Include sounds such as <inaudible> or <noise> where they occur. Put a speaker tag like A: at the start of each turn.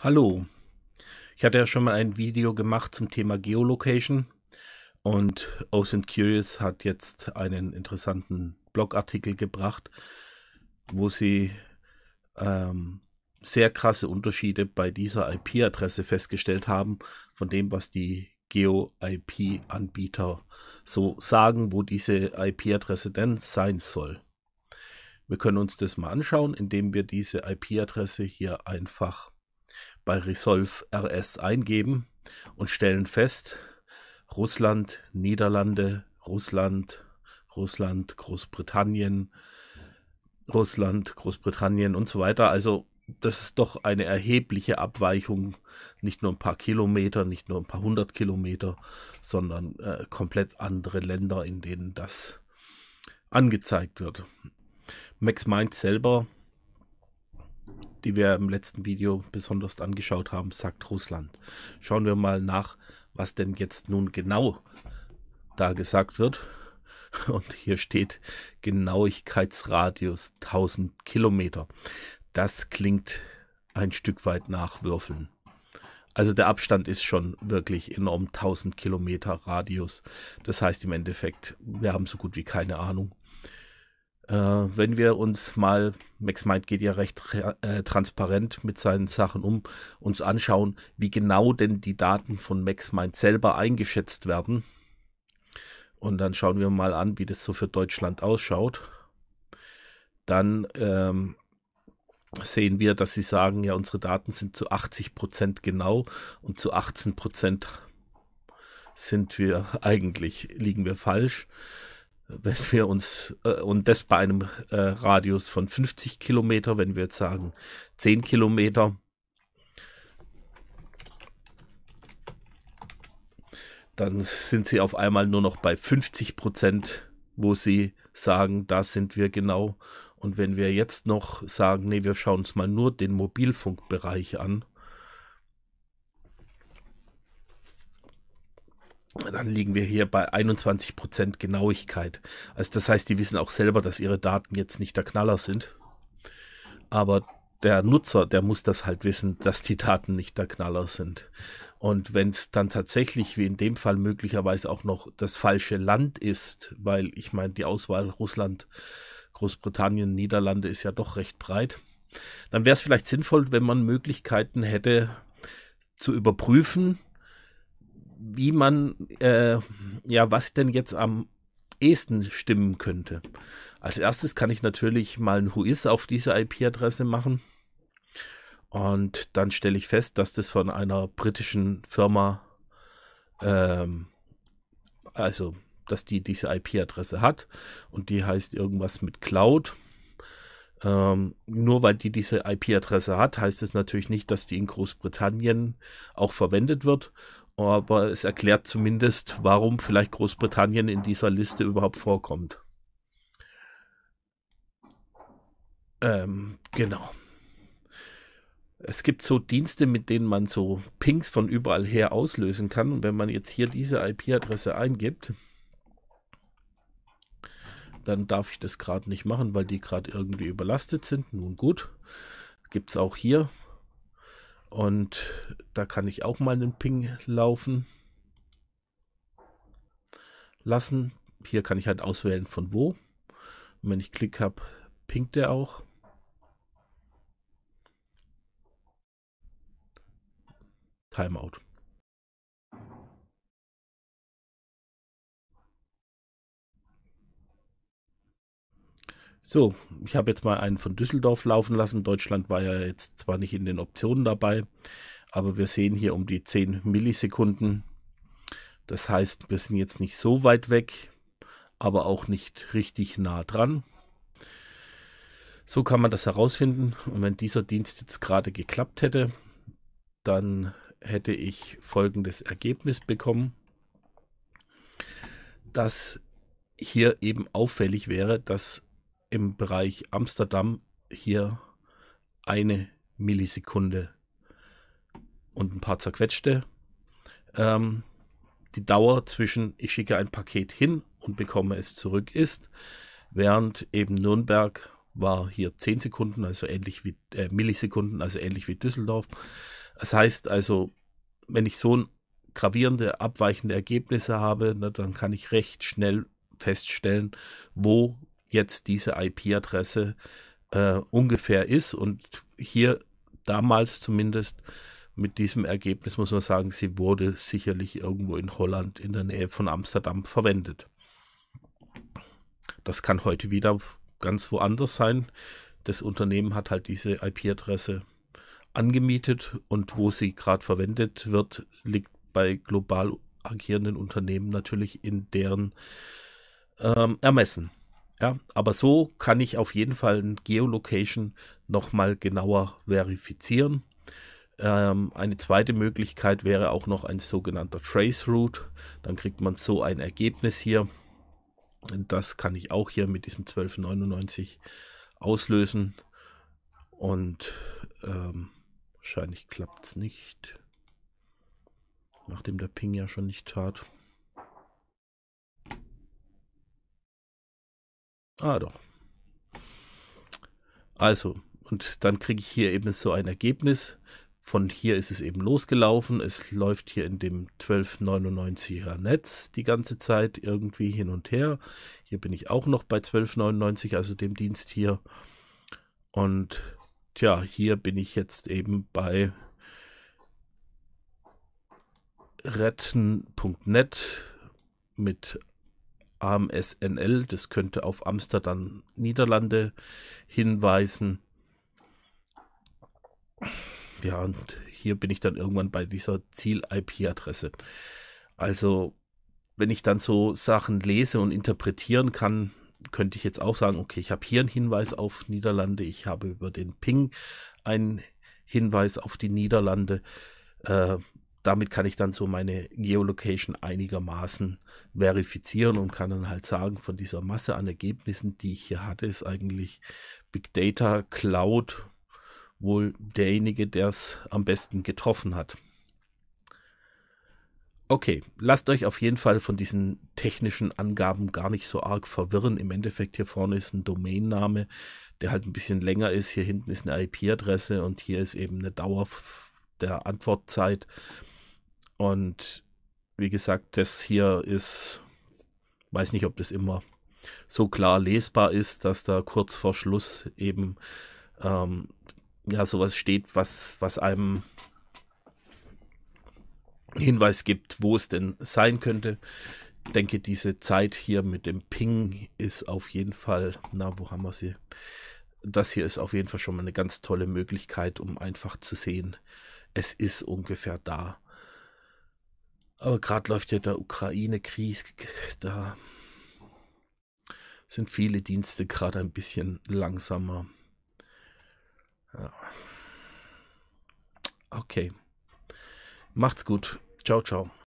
A: Hallo. Ich hatte ja schon mal ein Video gemacht zum Thema Geolocation und Ocean Curious hat jetzt einen interessanten Blogartikel gebracht, wo sie ähm, sehr krasse Unterschiede bei dieser IP-Adresse festgestellt haben von dem, was die Geo-IP-Anbieter so sagen, wo diese IP-Adresse denn sein soll. Wir können uns das mal anschauen, indem wir diese IP-Adresse hier einfach bei Resolve RS eingeben und stellen fest, Russland, Niederlande, Russland, Russland, Großbritannien, Russland, Großbritannien und so weiter. Also das ist doch eine erhebliche Abweichung, nicht nur ein paar Kilometer, nicht nur ein paar hundert Kilometer, sondern äh, komplett andere Länder, in denen das angezeigt wird. Max meint selber die wir im letzten Video besonders angeschaut haben, sagt Russland. Schauen wir mal nach, was denn jetzt nun genau da gesagt wird. <laughs> Und hier steht Genauigkeitsradius 1000 Kilometer. Das klingt ein Stück weit nach Würfeln. Also der Abstand ist schon wirklich enorm 1000 Kilometer Radius. Das heißt im Endeffekt, wir haben so gut wie keine Ahnung, äh, wenn wir uns mal, Max Mind geht ja recht äh, transparent mit seinen Sachen um, uns anschauen, wie genau denn die Daten von Max Mind selber eingeschätzt werden. Und dann schauen wir mal an, wie das so für Deutschland ausschaut. Dann ähm, sehen wir, dass sie sagen, ja, unsere Daten sind zu 80 genau und zu 18 sind wir <laughs> eigentlich, liegen wir falsch wenn wir uns äh, und das bei einem äh, Radius von 50 Kilometer, wenn wir jetzt sagen 10 Kilometer, dann sind sie auf einmal nur noch bei 50 Prozent, wo sie sagen, da sind wir genau. Und wenn wir jetzt noch sagen, nee, wir schauen uns mal nur den Mobilfunkbereich an, dann liegen wir hier bei 21% Genauigkeit. Also das heißt, die wissen auch selber, dass ihre Daten jetzt nicht der Knaller sind. Aber der Nutzer, der muss das halt wissen, dass die Daten nicht der Knaller sind. Und wenn es dann tatsächlich, wie in dem Fall möglicherweise auch noch das falsche Land ist, weil ich meine, die Auswahl Russland, Großbritannien, Niederlande ist ja doch recht breit, dann wäre es vielleicht sinnvoll, wenn man Möglichkeiten hätte zu überprüfen, wie man, äh, ja, was denn jetzt am ehesten stimmen könnte. Als erstes kann ich natürlich mal ein Whois auf diese IP-Adresse machen. Und dann stelle ich fest, dass das von einer britischen Firma, ähm, also dass die diese IP-Adresse hat und die heißt irgendwas mit Cloud. Ähm, nur weil die diese IP-Adresse hat, heißt es natürlich nicht, dass die in Großbritannien auch verwendet wird aber es erklärt zumindest, warum vielleicht Großbritannien in dieser Liste überhaupt vorkommt. Ähm, genau. Es gibt so Dienste, mit denen man so Pings von überall her auslösen kann. Und wenn man jetzt hier diese IP-Adresse eingibt, dann darf ich das gerade nicht machen, weil die gerade irgendwie überlastet sind. Nun gut, gibt es auch hier und da kann ich auch mal einen Ping laufen lassen. Hier kann ich halt auswählen von wo. Und wenn ich Klick habe, pinkt er auch. Timeout. So, ich habe jetzt mal einen von Düsseldorf laufen lassen. Deutschland war ja jetzt zwar nicht in den Optionen dabei, aber wir sehen hier um die 10 Millisekunden. Das heißt, wir sind jetzt nicht so weit weg, aber auch nicht richtig nah dran. So kann man das herausfinden. Und wenn dieser Dienst jetzt gerade geklappt hätte, dann hätte ich folgendes Ergebnis bekommen, dass hier eben auffällig wäre, dass im Bereich Amsterdam hier eine Millisekunde und ein paar zerquetschte. Ähm, die Dauer zwischen ich schicke ein Paket hin und bekomme es zurück ist, während eben Nürnberg war hier 10 Sekunden, also ähnlich wie äh, Millisekunden, also ähnlich wie Düsseldorf. Das heißt also, wenn ich so gravierende, abweichende Ergebnisse habe, na, ne, dann kann ich recht schnell feststellen, wo jetzt diese IP-Adresse äh, ungefähr ist. Und hier damals zumindest mit diesem Ergebnis muss man sagen, sie wurde sicherlich irgendwo in Holland in der Nähe von Amsterdam verwendet. Das kann heute wieder ganz woanders sein. Das Unternehmen hat halt diese IP-Adresse angemietet und wo sie gerade verwendet wird, liegt bei global agierenden Unternehmen natürlich in deren ähm, Ermessen. Ja, aber so kann ich auf jeden Fall ein Geolocation nochmal genauer verifizieren. Ähm, eine zweite Möglichkeit wäre auch noch ein sogenannter Trace Route. Dann kriegt man so ein Ergebnis hier. Das kann ich auch hier mit diesem 1299 auslösen. Und ähm, wahrscheinlich klappt es nicht. Nachdem der Ping ja schon nicht tat. Ah doch. Also, und dann kriege ich hier eben so ein Ergebnis. Von hier ist es eben losgelaufen. Es läuft hier in dem 1299er Netz die ganze Zeit irgendwie hin und her. Hier bin ich auch noch bei 1299, also dem Dienst hier. Und tja, hier bin ich jetzt eben bei retten.net mit AMSNL. Das könnte auf Amsterdam, Niederlande hinweisen. Ja, und hier bin ich dann irgendwann bei dieser Ziel-IP-Adresse. Also, wenn ich dann so Sachen lese und interpretieren kann, könnte ich jetzt auch sagen, okay, ich habe hier einen Hinweis auf Niederlande, ich habe über den Ping einen Hinweis auf die Niederlande. Äh, damit kann ich dann so meine Geolocation einigermaßen verifizieren und kann dann halt sagen, von dieser Masse an Ergebnissen, die ich hier hatte, ist eigentlich Big Data Cloud wohl derjenige, der es am besten getroffen hat. Okay, lasst euch auf jeden Fall von diesen technischen Angaben gar nicht so arg verwirren. Im Endeffekt hier vorne ist ein Domainname, der halt ein bisschen länger ist. Hier hinten ist eine IP-Adresse und hier ist eben eine Dauer der Antwortzeit. Und wie gesagt, das hier ist, weiß nicht, ob das immer so klar lesbar ist, dass da kurz vor Schluss eben ähm, ja sowas steht, was, was einem Hinweis gibt, wo es denn sein könnte. Ich denke, diese Zeit hier mit dem Ping ist auf jeden Fall, na, wo haben wir sie? das hier ist auf jeden Fall schon mal eine ganz tolle Möglichkeit, um einfach zu sehen, es ist ungefähr da. Aber gerade läuft ja der Ukraine-Krieg, da sind viele Dienste gerade ein bisschen langsamer. Ja. Okay. Macht's gut. Ciao, ciao.